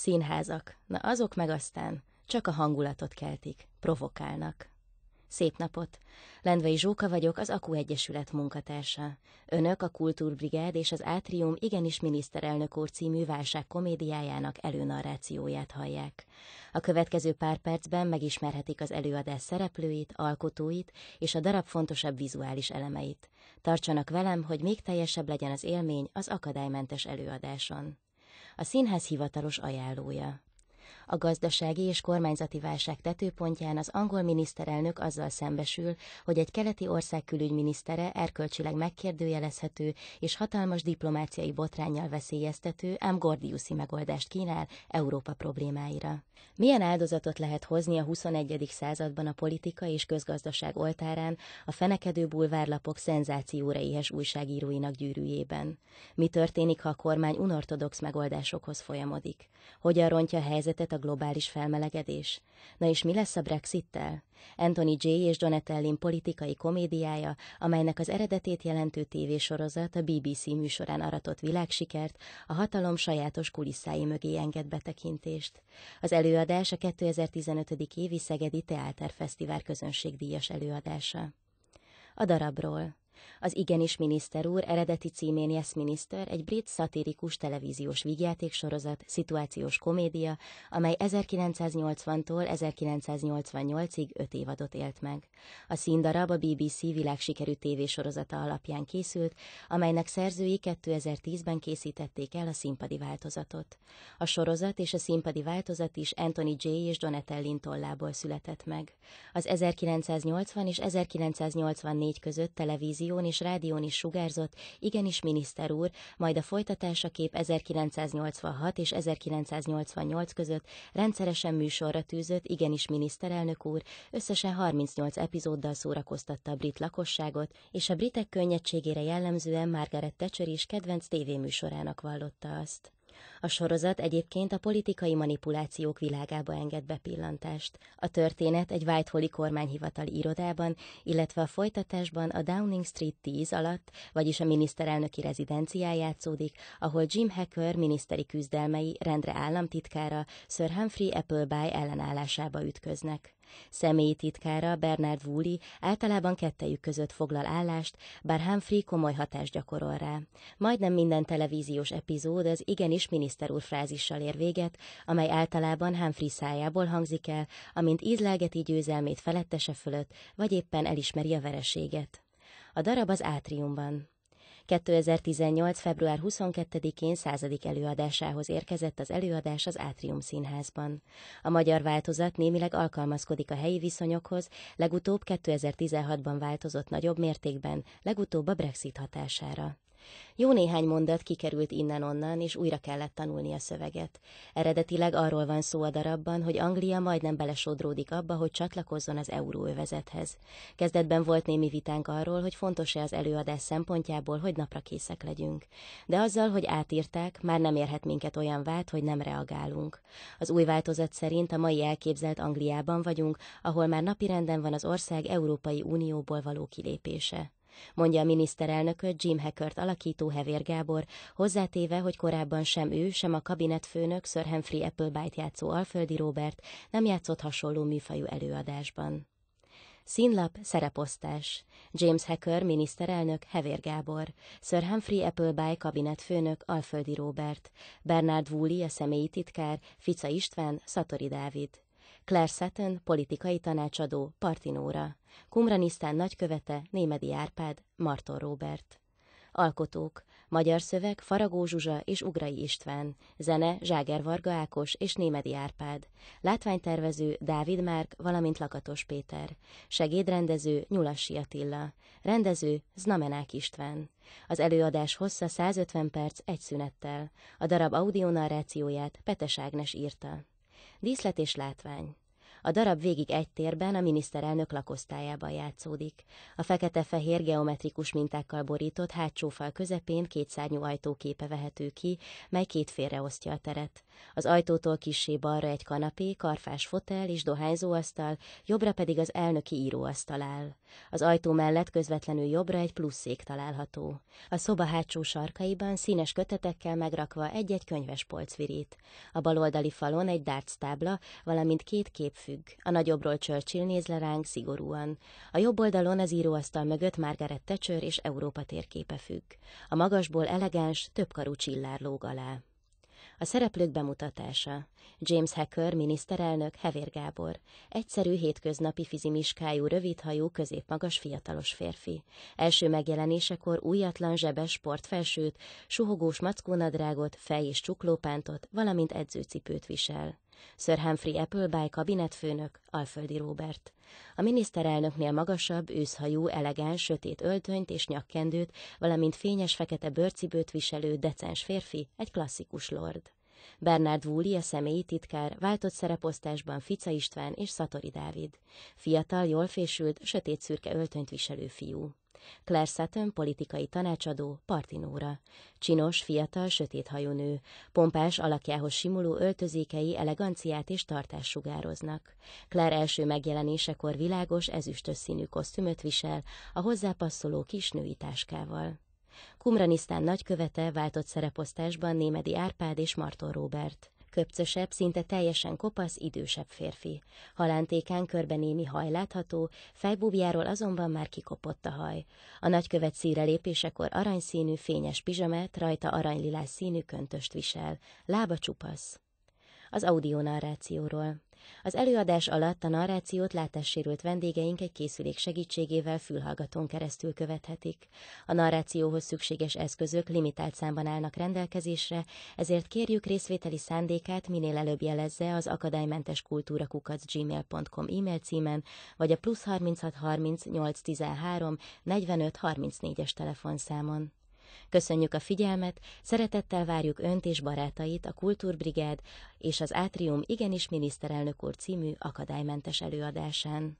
Színházak, na azok meg aztán csak a hangulatot keltik, provokálnak. Szép napot! Lendvei Zsóka vagyok, az Aku Egyesület munkatársa. Önök a Kultúrbrigád és az Átrium igenis miniszterelnök úr című válság komédiájának előnarrációját hallják. A következő pár percben megismerhetik az előadás szereplőit, alkotóit és a darab fontosabb vizuális elemeit. Tartsanak velem, hogy még teljesebb legyen az élmény az akadálymentes előadáson a színház hivatalos ajánlója. A gazdasági és kormányzati válság tetőpontján az angol miniszterelnök azzal szembesül, hogy egy keleti ország külügyminisztere erkölcsileg megkérdőjelezhető és hatalmas diplomáciai botrányjal veszélyeztető, ám Gordiuszi megoldást kínál Európa problémáira. Milyen áldozatot lehet hozni a 21. században a politika és közgazdaság oltárán a fenekedő bulvárlapok szenzációra éhes újságíróinak gyűrűjében? Mi történik, ha a kormány unortodox megoldásokhoz folyamodik? Hogyan rontja a helyzetet a globális felmelegedés. Na és mi lesz a Brexittel? Anthony J. és Donatellin politikai komédiája, amelynek az eredetét jelentő tévésorozat a BBC műsorán aratott világsikert, a hatalom sajátos kulisszái mögé enged betekintést. Az előadás a 2015. évi Szegedi Teáter Fesztivál közönségdíjas előadása. A darabról. Az Igenis miniszter úr eredeti címén Yes Minister egy brit szatirikus televíziós vígjátéksorozat, szituációs komédia, amely 1980-tól 1988-ig öt évadot élt meg. A színdarab a BBC világsikerű tévésorozata alapján készült, amelynek szerzői 2010-ben készítették el a színpadi változatot. A sorozat és a színpadi változat is Anthony J. és Jonathan Lynn tollából született meg. Az 1980 és 1984 között televízió televízión és rádión is sugárzott, igenis miniszter úr, majd a folytatása kép 1986 és 1988 között rendszeresen műsorra tűzött, igenis miniszterelnök úr, összesen 38 epizóddal szórakoztatta a brit lakosságot, és a britek könnyedségére jellemzően Margaret Thatcher is kedvenc tévéműsorának vallotta azt. A sorozat egyébként a politikai manipulációk világába enged bepillantást. A történet egy Whitehall-i irodában, illetve a folytatásban a Downing Street 10 alatt, vagyis a miniszterelnöki rezidencián játszódik, ahol Jim Hacker miniszteri küzdelmei rendre államtitkára Sir Humphrey Appleby ellenállásába ütköznek. Személyi titkára Bernard Woolley általában kettejük között foglal állást, bár Humphrey komoly hatást gyakorol rá. Majdnem minden televíziós epizód az igenis miniszter úr frázissal ér véget, amely általában Humphrey szájából hangzik el, amint ízlelgeti győzelmét felettese fölött, vagy éppen elismeri a vereséget. A darab az átriumban. 2018. február 22-én századik előadásához érkezett az előadás az Átrium Színházban. A magyar változat némileg alkalmazkodik a helyi viszonyokhoz, legutóbb 2016-ban változott nagyobb mértékben, legutóbb a Brexit hatására. Jó néhány mondat kikerült innen-onnan, és újra kellett tanulni a szöveget. Eredetileg arról van szó a darabban, hogy Anglia majdnem belesodródik abba, hogy csatlakozzon az euróövezethez. Kezdetben volt némi vitánk arról, hogy fontos-e az előadás szempontjából, hogy napra készek legyünk. De azzal, hogy átírták, már nem érhet minket olyan vált, hogy nem reagálunk. Az új változat szerint a mai elképzelt Angliában vagyunk, ahol már napirenden van az ország Európai Unióból való kilépése mondja a miniszterelnököt Jim Hackert alakító Hevér Gábor, hozzátéve, hogy korábban sem ő, sem a kabinetfőnök Sir Humphrey Applebyte játszó Alföldi Robert nem játszott hasonló műfajú előadásban. Színlap, szereposztás. James Hacker, miniszterelnök, Hevér Gábor. Sir Humphrey Appleby, kabinetfőnök, Alföldi Robert Bernard Woolley, a személyi titkár, Fica István, Szatori Dávid. Claire Sutton, politikai tanácsadó, Partinóra, Kumranisztán nagykövete, Némedi Árpád, Marton Robert. Alkotók, magyar szöveg, Faragó Zsuzsa és Ugrai István, zene, Zságer Varga Ákos és Némedi Árpád, látványtervező, Dávid Márk, valamint Lakatos Péter, segédrendező, Nyulassi Attila, rendező, Znamenák István. Az előadás hossza 150 perc egy szünettel, a darab audionarrációját Petes Ágnes írta. Díszlet és látvány a darab végig egy térben, a miniszterelnök lakosztályában játszódik. A fekete-fehér geometrikus mintákkal borított hátsó fal közepén kétszárnyú ajtóképe vehető ki, mely két félre osztja a teret. Az ajtótól kisé balra egy kanapé, karfás fotel és dohányzóasztal, jobbra pedig az elnöki íróasztal áll. Az ajtó mellett közvetlenül jobbra egy pluszék található. A szoba hátsó sarkaiban színes kötetekkel megrakva egy-egy könyves polcvirít. virít. A baloldali falon egy dárc tábla, valamint két képfő függ. A nagyobbról Churchill néz le ránk szigorúan. A jobb oldalon az íróasztal mögött Margaret Thatcher és Európa térképe függ. A magasból elegáns, többkarú csillár lóg alá. A szereplők bemutatása. James Hacker, miniszterelnök, Hevér Gábor. Egyszerű, hétköznapi fizimiskájú, rövidhajú, középmagas fiatalos férfi. Első megjelenésekor újatlan zsebes sportfelsőt, suhogós mackónadrágot, fej- és csuklópántot, valamint edzőcipőt visel. Sir Humphrey Appleby kabinetfőnök, Alföldi Robert. A miniszterelnöknél magasabb, őszhajú, elegáns, sötét öltönyt és nyakkendőt, valamint fényes fekete bőrcibőt viselő decens férfi, egy klasszikus lord. Bernard Woolley a személyi titkár, váltott szereposztásban Fica István és Szatori Dávid. Fiatal, jól fésült, sötét-szürke öltönyt viselő fiú. Claire Sutton politikai tanácsadó, partinóra. Csinos, fiatal, sötéthajú nő. Pompás alakjához simuló öltözékei eleganciát és tartás sugároznak. Claire első megjelenésekor világos, ezüstös színű kosztümöt visel, a hozzápasszoló kis női táskával. Kumranisztán nagykövete váltott szereposztásban Némedi Árpád és Marton Róbert köpcösebb, szinte teljesen kopasz, idősebb férfi. Halántékán körben némi haj látható, fejbúbjáról azonban már kikopott a haj. A nagykövet szíre lépésekor aranyszínű, fényes pizsamát, rajta aranylilás színű köntöst visel. Lába csupasz. Az audionarrációról. Az előadás alatt a narrációt látássérült vendégeink egy készülék segítségével fülhallgatón keresztül követhetik. A narrációhoz szükséges eszközök limitált számban állnak rendelkezésre, ezért kérjük részvételi szándékát minél előbb jelezze az akadálymentes kultúra gmail.com e-mail címen, vagy a plusz 3630 813 45 34-es telefonszámon. Köszönjük a figyelmet, szeretettel várjuk Önt és barátait a Kultúrbrigád és az Átrium Igenis Miniszterelnök úr című akadálymentes előadásán.